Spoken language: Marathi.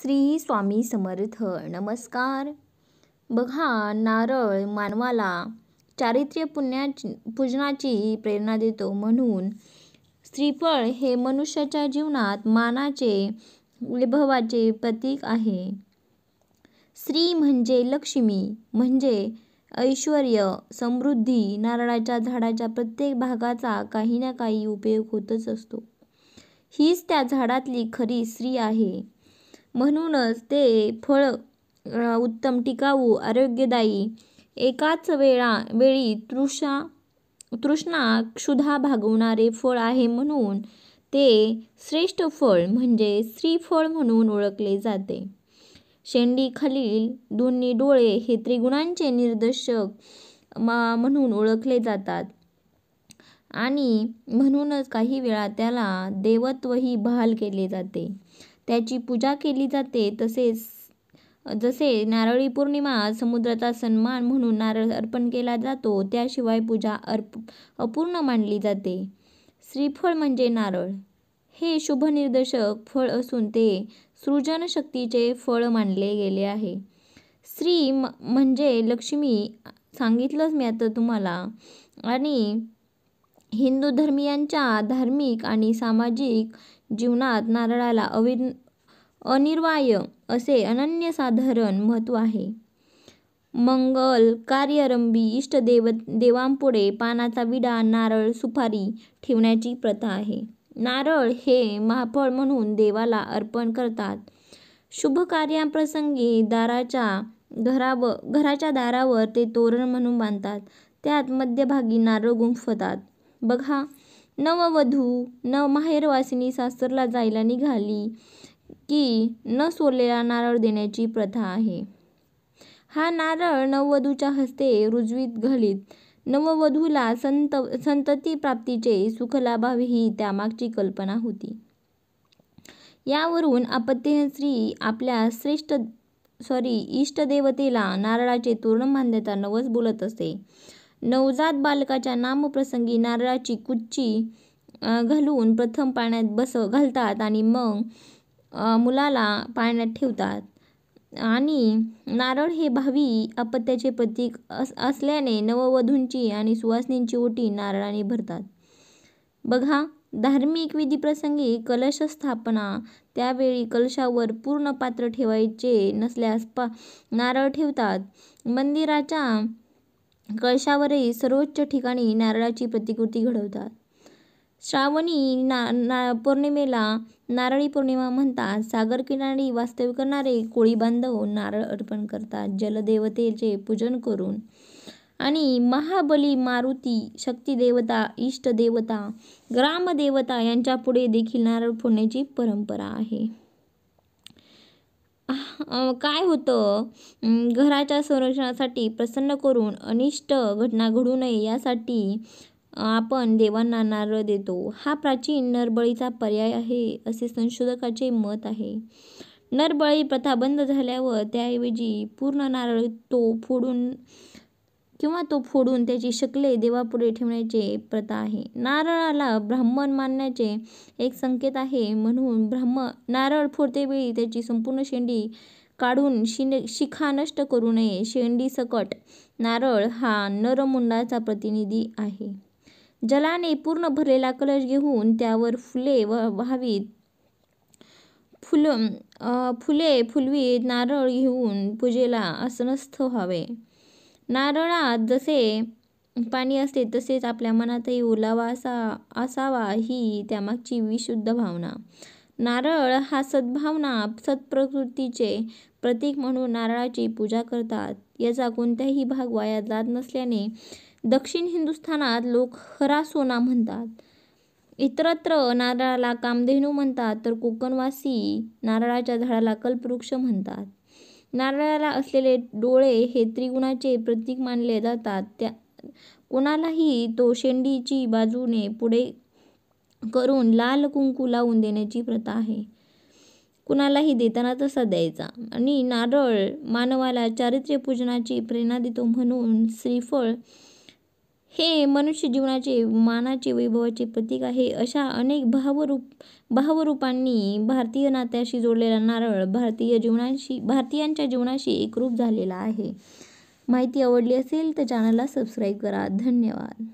श्री स्वामी समर्थ नमस्कार बघा नारळ मानवाला चारित्र्य पुण्या पूजनाची प्रेरणा देतो म्हणून श्रीफळ हे मनुष्याच्या जीवनात मानाचे वैभवाचे प्रतीक आहे श्री म्हणजे लक्ष्मी म्हणजे ऐश्वर समृद्धी नारळाच्या झाडाच्या प्रत्येक भागाचा काही ना काही उपयोग होतच असतो हीच त्या झाडातली खरी स्त्री आहे म्हणूनच ते फळ उत्तम टिकाऊ आरोग्यदायी एकाच वेळा वेळी तृषा तृष्णा क्षुधा भागवणारे फळ आहे म्हणून ते श्रेष्ठ फळ म्हणजे श्रीफळ म्हणून ओळखले जाते शेंडी शेंडीखालील दोन्ही डोळे हे त्रिगुणांचे निर्देशक म्हणून ओळखले जातात आणि म्हणूनच काही वेळा त्याला देवत्वही बहाल केले जाते त्याची पूजा केली जाते तसेच जसे नारळी पौर्णिमा समुद्राचा सन्मान म्हणून नारळ अर्पण केला जातो त्याशिवाय पूजा अर्प अपूर्ण मानली जाते श्रीफळ म्हणजे नारळ हे शुभनिर्देशक फळ असून ते सृजनशक्तीचे फळ मानले गेले आहे श्री म्हणजे लक्ष्मी सांगितलंच मी आता तुम्हाला आणि हिंदू धर्मियांच्या धार्मिक आणि सामाजिक जीवनात नारळाला अवि अनिर्वाय असे अनन्यसाधारण महत्त्व आहे मंगल कार्यरंभी इष्ट देव देवांपुढे पानाचा विडा नारळ सुपारी ठेवण्याची प्रथा आहे नारळ हे महाफळ म्हणून देवाला अर्पण करतात शुभ कार्याप्रसंगी दाराच्या घराव घराच्या दारावर ते तोरण म्हणून बांधतात त्यात मध्यभागी नारळ गुंफतात बघा नववधू न माहेरवासिनी सासरला जायला निघाली की न सोलेला नारळ देण्याची प्रथा आहे हा नारळ नववधूच्या हस्ते रुजवीत घालीत नववधूला संत संतती प्राप्तीचे सुख लाभावे ही त्यामागची कल्पना होती यावरून श्री आपल्या श्रेष्ठ सॉरी इष्टदेवतेला नारळाचे तोरण बांधण्याचा नवस बोलत असे नवजात बालकाच्या नामप्रसंगी नारळाची कुच्ची घालून प्रथम पाण्यात बस घालतात आणि मग मुलाला पाण्यात ठेवतात आणि नारळ हे भावी अपत्याचे प्रतीक अस असल्याने नववधूंची आणि सुवासिनींची ओटी नारळाने भरतात बघा धार्मिक विधीप्रसंगी कलश स्थापना त्यावेळी कलशावर पूर्ण पात्र ठेवायचे नसल्यास पा नारळ ठेवतात मंदिराच्या कळशावरही सर्वोच्च ठिकाणी नारळाची प्रतिकृती घडवतात श्रावणी ना ना पौर्णिमेला नारळी पौर्णिमा म्हणतात सागरकिनारी वास्तव्य करणारे कोळी बांधव नारळ अर्पण करतात जलदेवतेचे पूजन करून आणि महाबली मारुती शक्तिदेवता इष्टदेवता ग्रामदेवता यांच्या पुढे देखील नारळ फोडण्याची परंपरा आहे काय होतं घराच्या संरक्षणासाठी प्रसन्न करून अनिष्ट घटना घडू नये यासाठी आपण देवांना नारळ देतो हा प्राचीन नरबळीचा पर्याय आहे असे संशोधकाचे मत आहे नरबळी प्रथा बंद झाल्यावर त्याऐवजी पूर्ण नारळ तो फोडून किंवा तो फोडून त्याची शकले देवापुढे ठेवण्याचे प्रथा आहे नारळाला ब्राह्मण मानण्याचे एक संकेत आहे म्हणून ब्राह्म नारळ फोडतेवेळी त्याची संपूर्ण शेंडी काढून शिखा नष्ट करू नये शेंडी सकट नारळ हा नरमुंडाचा प्रतिनिधी आहे जलाने पूर्ण भरलेला कलश घेऊन त्यावर फुले व व्हावीत फुल फुले फुलवीत नारळ घेऊन पूजेला आसनस्थ व्हावे नारळात जसे पाणी असते तसेच आपल्या मनातही ओलावा असा असावा ही त्यामागची विशुद्ध भावना नारळ हा सद्भावना सत्प्रकृतीचे प्रतीक म्हणून नारळाची पूजा करतात याचा कोणताही भाग वाया जात नसल्याने दक्षिण हिंदुस्थानात लोक हरा सोना म्हणतात इतरत्र नारळाला कामधेनू म्हणतात तर कोकणवासी नारळाच्या झाडाला कल्पवृक्ष म्हणतात नारळाला असलेले डोळे हे त्रिगुणाचे प्रतीक मानले जातात त्या कोणालाही तो शेंडीची बाजूने पुढे करून लाल कुंकू लावून देण्याची प्रथा आहे कुणालाही देताना तसा द्यायचा आणि नारळ मानवाला चारित्र्यपूजनाची प्रेरणा देतो म्हणून श्रीफळ हे मनुष्य जीवनाचे मानाचे वैभवाचे प्रतीक आहे अशा अनेक भावरूप भावरूपांनी भारतीय नात्याशी जोडलेला नारळ भारतीय जीवनाशी भारतीयांच्या जीवनाशी एकरूप झालेला आहे माहिती आवडली असेल तर चॅनलला सबस्क्राईब करा धन्यवाद